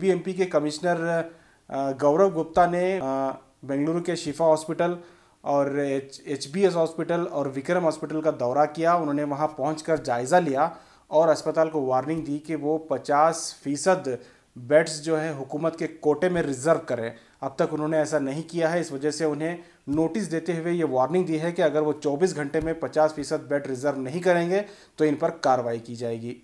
BBMP के commissioner गौरव गुप्ता ने बेंगलुरु के शिफा हॉस्पिटल और एच बी एस हॉस्पिटल और विक्रम हॉस्पिटल का दौरा किया उन्होंने वहां पहुंचकर जायज़ा लिया और अस्पताल को वार्निंग दी कि वो 50 फीसद बेड्स जो है हुकूमत के कोटे में रिजर्व करें अब तक उन्होंने ऐसा नहीं किया है इस वजह से उन्हें नोटिस देते हुए ये वार्निंग दी है कि अगर वो 24 घंटे में 50 फीसद बेड रिजर्व नहीं करेंगे तो इन पर कार्रवाई की जाएगी